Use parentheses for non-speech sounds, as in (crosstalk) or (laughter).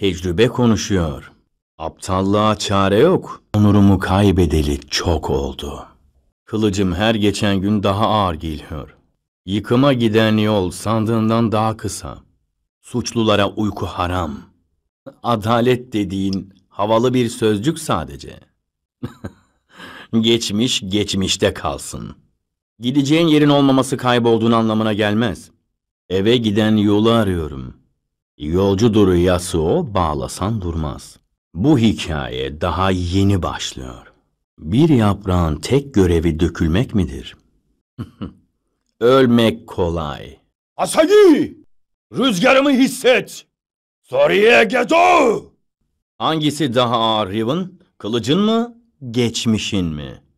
Tecrübe konuşuyor. Aptallığa çare yok. Onurumu kaybedeli çok oldu. Kılıcım her geçen gün daha ağır geliyor. Yıkıma giden yol sandığından daha kısa. Suçlulara uyku haram. Adalet dediğin havalı bir sözcük sadece. (laughs) Geçmiş geçmişte kalsın. Gideceğin yerin olmaması kaybolduğun anlamına gelmez. Eve giden yolu arıyorum.'' Yolcudur Yasuo bağlasan durmaz. Bu hikaye daha yeni başlıyor. Bir yaprağın tek görevi dökülmek midir? (laughs) Ölmek kolay. Asagi! Rüzgarımı hisset! Soriye Gedo! Hangisi daha ağır Riven? Kılıcın mı, geçmişin mi?''